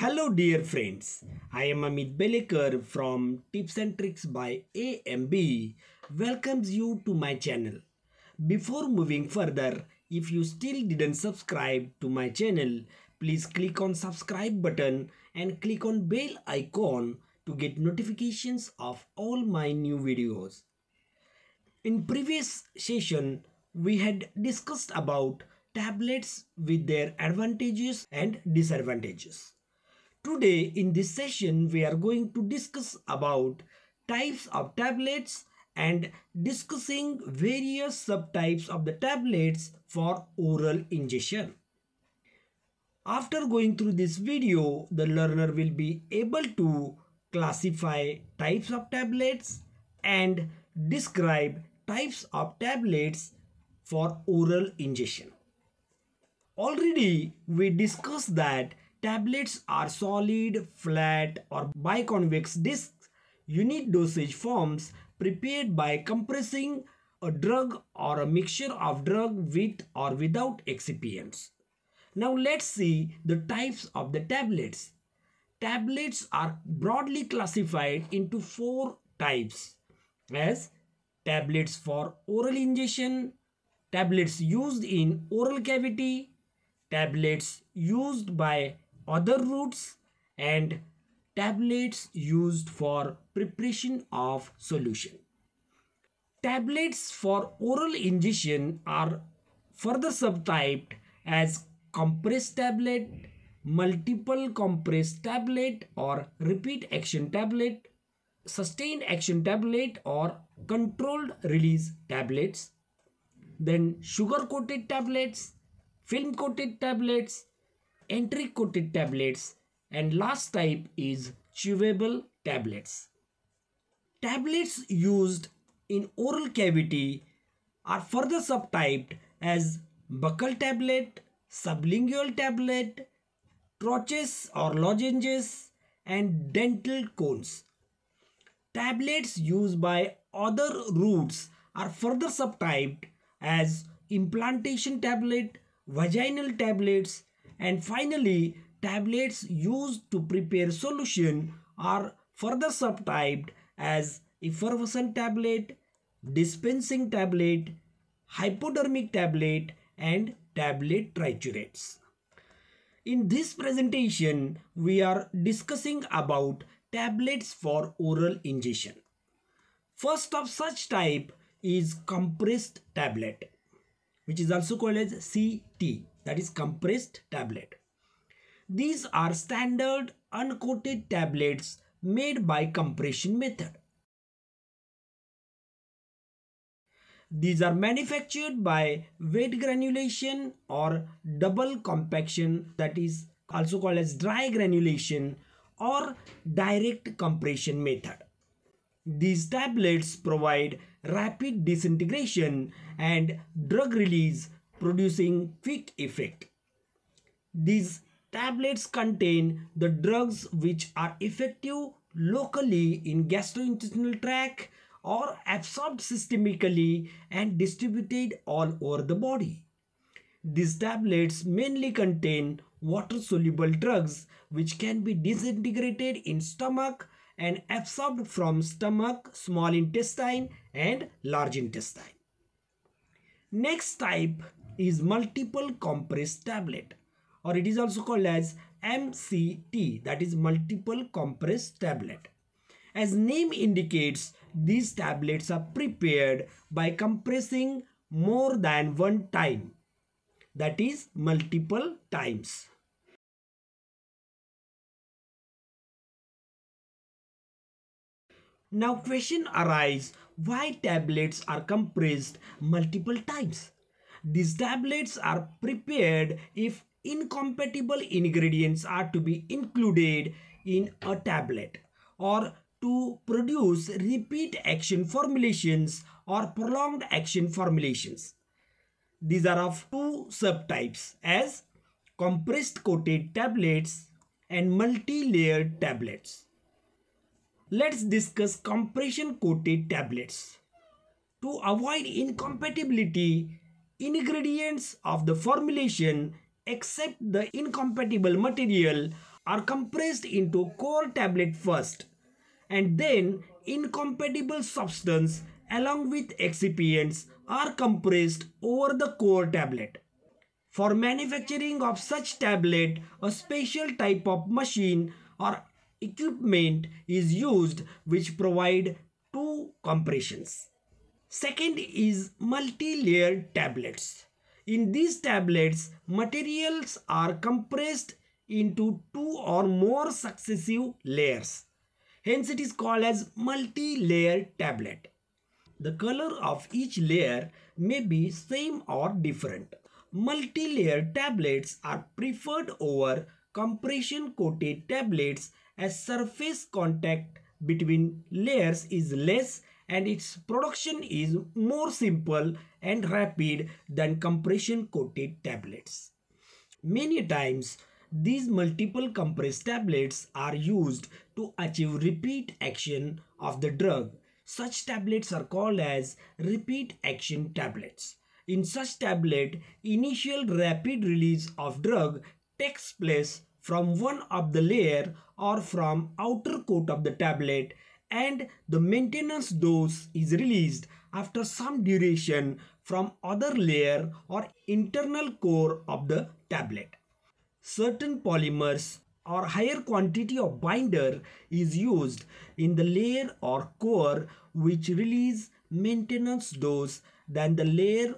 Hello dear friends, I am Amit Belekar from Tips and Tricks by AMB welcomes you to my channel. Before moving further, if you still didn't subscribe to my channel, please click on subscribe button and click on bell icon to get notifications of all my new videos. In previous session, we had discussed about tablets with their advantages and disadvantages. Today in this session we are going to discuss about types of tablets and discussing various subtypes of the tablets for oral ingestion. After going through this video, the learner will be able to classify types of tablets and describe types of tablets for oral ingestion. Already we discussed that Tablets are solid, flat or biconvex discs unit dosage forms prepared by compressing a drug or a mixture of drug with or without excipients. Now let's see the types of the tablets. Tablets are broadly classified into four types as tablets for oral ingestion, tablets used in oral cavity, tablets used by other routes and tablets used for preparation of solution. Tablets for oral ingestion are further subtyped as compressed tablet, multiple compressed tablet or repeat action tablet, sustained action tablet or controlled release tablets, then sugar coated tablets, film coated tablets, entry-coated tablets and last type is chewable tablets. Tablets used in oral cavity are further subtyped as buccal tablet, sublingual tablet, troches or lozenges and dental cones. Tablets used by other routes are further subtyped as implantation tablet, vaginal tablets and finally, tablets used to prepare solution are further subtyped as effervescent tablet, dispensing tablet, hypodermic tablet and tablet triturates. In this presentation, we are discussing about tablets for oral ingestion. First of such type is compressed tablet which is also called as CT that is compressed tablet. These are standard uncoated tablets made by compression method. These are manufactured by wet granulation or double compaction that is also called as dry granulation or direct compression method. These tablets provide rapid disintegration and drug release producing quick effect. These tablets contain the drugs which are effective locally in gastrointestinal tract or absorbed systemically and distributed all over the body. These tablets mainly contain water soluble drugs which can be disintegrated in stomach and absorbed from stomach, small intestine and large intestine. Next type is multiple compressed tablet or it is also called as MCT that is multiple compressed tablet. As name indicates these tablets are prepared by compressing more than one time that is multiple times. Now question arises why tablets are compressed multiple times. These tablets are prepared if incompatible ingredients are to be included in a tablet or to produce repeat action formulations or prolonged action formulations. These are of two subtypes as compressed coated tablets and multi-layered tablets. Let's discuss compression coated tablets. To avoid incompatibility, ingredients of the formulation except the incompatible material are compressed into core tablet first and then incompatible substance along with excipients are compressed over the core tablet. For manufacturing of such tablet, a special type of machine or equipment is used which provide two compressions. Second is multi-layered tablets. In these tablets, materials are compressed into two or more successive layers. Hence it is called as multi-layered tablet. The color of each layer may be same or different. Multi-layered tablets are preferred over compression-coated tablets as surface contact between layers is less and its production is more simple and rapid than compression coated tablets. Many times, these multiple compressed tablets are used to achieve repeat action of the drug. Such tablets are called as repeat action tablets. In such tablet, initial rapid release of drug takes place from one of the layer or from outer coat of the tablet and the maintenance dose is released after some duration from other layer or internal core of the tablet. Certain polymers or higher quantity of binder is used in the layer or core which release maintenance dose than the layer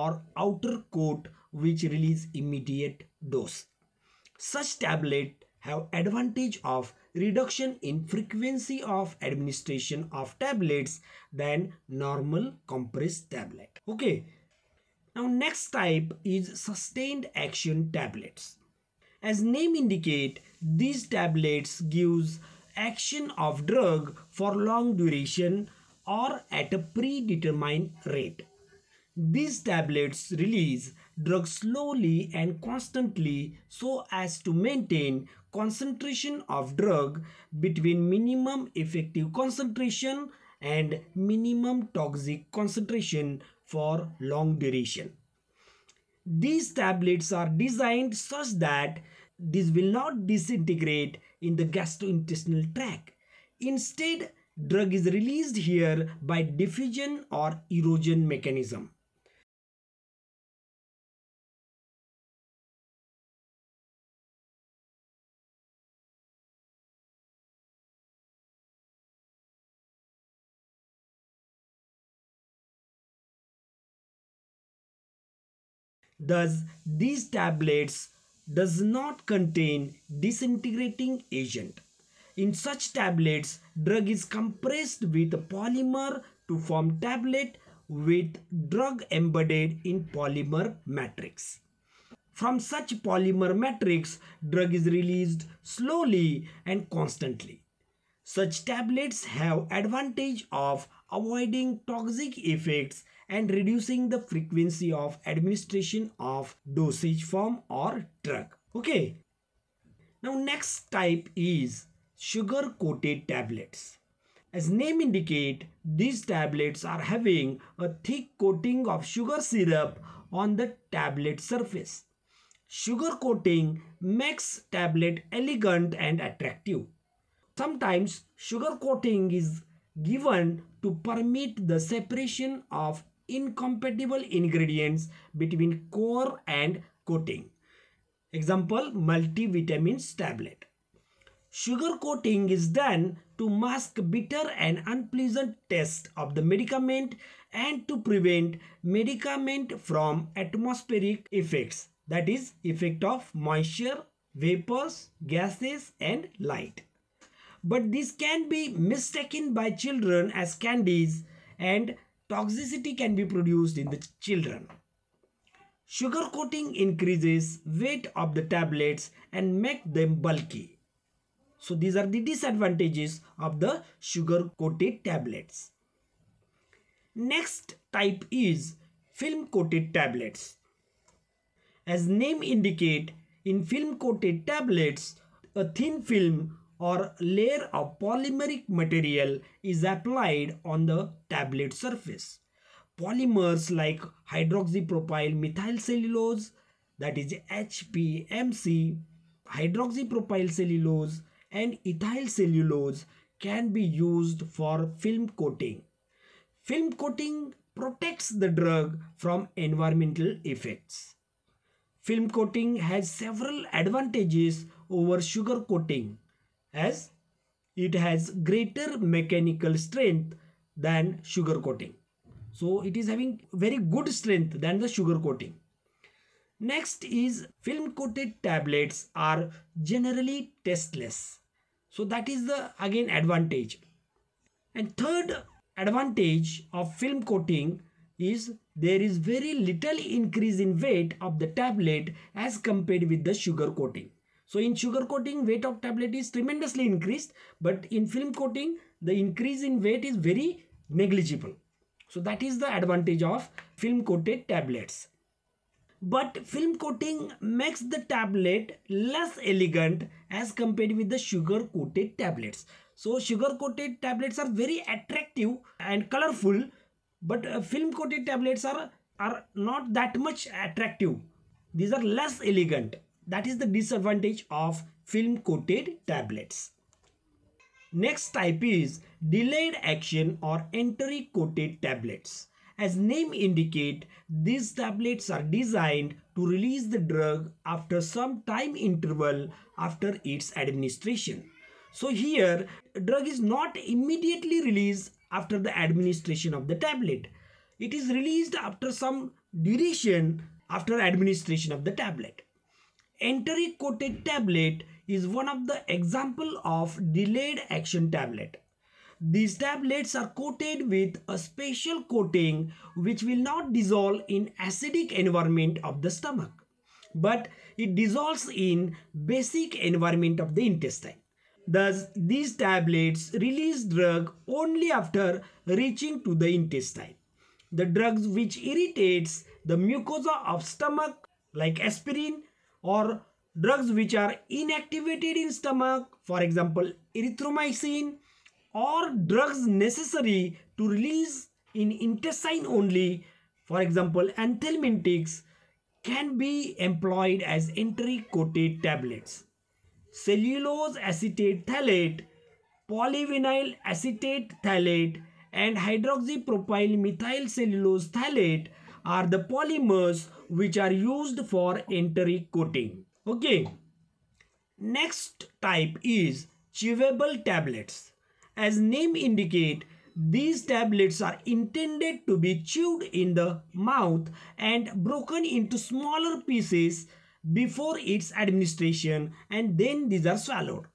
or outer coat which release immediate dose. Such tablets have advantage of reduction in frequency of administration of tablets than normal compressed tablet. Okay. Now next type is sustained action tablets. As name indicate, these tablets gives action of drug for long duration or at a predetermined rate. These tablets release drug slowly and constantly so as to maintain concentration of drug between minimum effective concentration and minimum toxic concentration for long duration. These tablets are designed such that this will not disintegrate in the gastrointestinal tract. Instead, drug is released here by diffusion or erosion mechanism. Thus, these tablets does not contain disintegrating agent. In such tablets, drug is compressed with polymer to form tablet with drug embedded in polymer matrix. From such polymer matrix, drug is released slowly and constantly. Such tablets have advantage of avoiding toxic effects and reducing the frequency of administration of dosage form or drug. Okay. Now next type is sugar coated tablets. As name indicate, these tablets are having a thick coating of sugar syrup on the tablet surface. Sugar coating makes tablet elegant and attractive. Sometimes sugar coating is given to permit the separation of incompatible ingredients between core and coating. Example multivitamins tablet. Sugar coating is done to mask bitter and unpleasant taste of the medicament and to prevent medicament from atmospheric effects that is effect of moisture, vapors, gases and light. But this can be mistaken by children as candies and toxicity can be produced in the children. Sugar coating increases weight of the tablets and make them bulky. So these are the disadvantages of the sugar coated tablets. Next type is film coated tablets. As name indicate, in film coated tablets, a thin film or layer of polymeric material is applied on the tablet surface. Polymers like hydroxypropyl methyl cellulose that is HPMC, hydroxypropyl cellulose and ethyl cellulose can be used for film coating. Film coating protects the drug from environmental effects. Film coating has several advantages over sugar coating as it has greater mechanical strength than sugar coating. So it is having very good strength than the sugar coating. Next is film coated tablets are generally tasteless. So that is the again advantage. And third advantage of film coating is there is very little increase in weight of the tablet as compared with the sugar coating. So in sugar coating, weight of tablet is tremendously increased, but in film coating, the increase in weight is very negligible. So that is the advantage of film coated tablets. But film coating makes the tablet less elegant as compared with the sugar coated tablets. So sugar coated tablets are very attractive and colorful, but uh, film coated tablets are, are not that much attractive. These are less elegant. That is the disadvantage of film coated tablets. Next type is delayed action or entry coated tablets. As name indicate, these tablets are designed to release the drug after some time interval after its administration. So here, drug is not immediately released after the administration of the tablet. It is released after some duration after administration of the tablet enteric-coated tablet is one of the example of delayed action tablet. These tablets are coated with a special coating which will not dissolve in acidic environment of the stomach but it dissolves in basic environment of the intestine. Thus, these tablets release drug only after reaching to the intestine. The drugs which irritates the mucosa of stomach like aspirin or drugs which are inactivated in stomach for example erythromycin or drugs necessary to release in intestine only for example anthelmintics can be employed as enteric coated tablets cellulose acetate phthalate polyvinyl acetate phthalate and hydroxypropyl methyl cellulose phthalate are the polymers which are used for enteric coating. Okay. Next type is chewable tablets. As name indicate, these tablets are intended to be chewed in the mouth and broken into smaller pieces before its administration and then these are swallowed.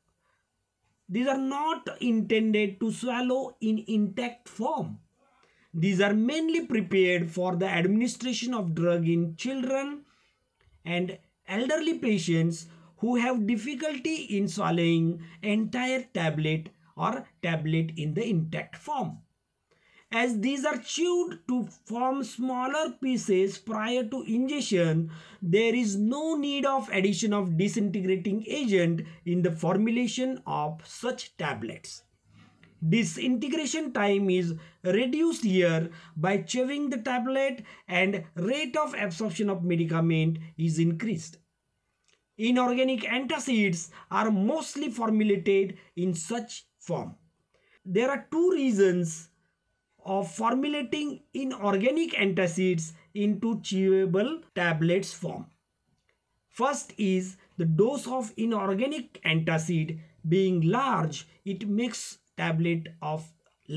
These are not intended to swallow in intact form. These are mainly prepared for the administration of drug in children and elderly patients who have difficulty in swallowing entire tablet or tablet in the intact form. As these are chewed to form smaller pieces prior to ingestion, there is no need of addition of disintegrating agent in the formulation of such tablets. Disintegration time is reduced here by chewing the tablet and rate of absorption of medicament is increased. Inorganic antacids are mostly formulated in such form. There are two reasons of formulating inorganic antacids into chewable tablets form. First is the dose of inorganic antacid being large, it makes tablet of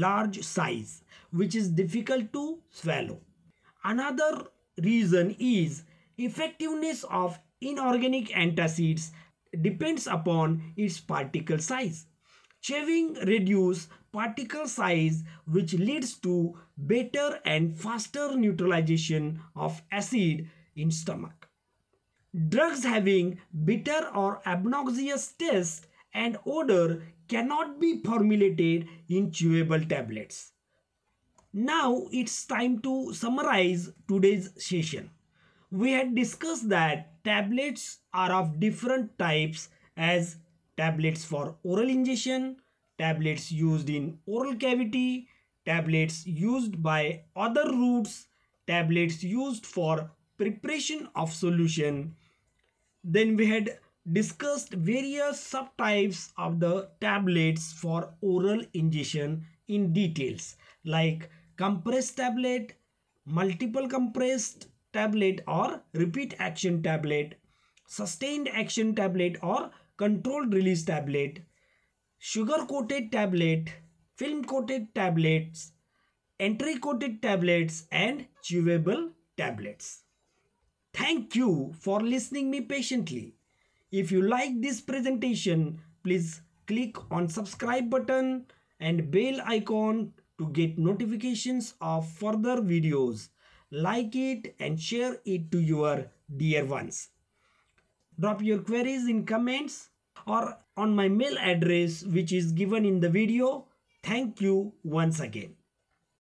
large size which is difficult to swallow. Another reason is effectiveness of inorganic antacids depends upon its particle size. Chewing reduces particle size which leads to better and faster neutralization of acid in stomach. Drugs having bitter or obnoxious taste and odor cannot be formulated in chewable tablets. Now it's time to summarize today's session. We had discussed that tablets are of different types as tablets for oral ingestion, tablets used in oral cavity, tablets used by other routes, tablets used for preparation of solution. Then we had discussed various subtypes of the tablets for oral ingestion in details like compressed tablet, multiple compressed tablet or repeat action tablet, sustained action tablet or controlled release tablet, sugar coated tablet, film coated tablets, entry coated tablets and chewable tablets. Thank you for listening me patiently. If you like this presentation, please click on subscribe button and bell icon to get notifications of further videos. Like it and share it to your dear ones. Drop your queries in comments or on my mail address which is given in the video. Thank you once again.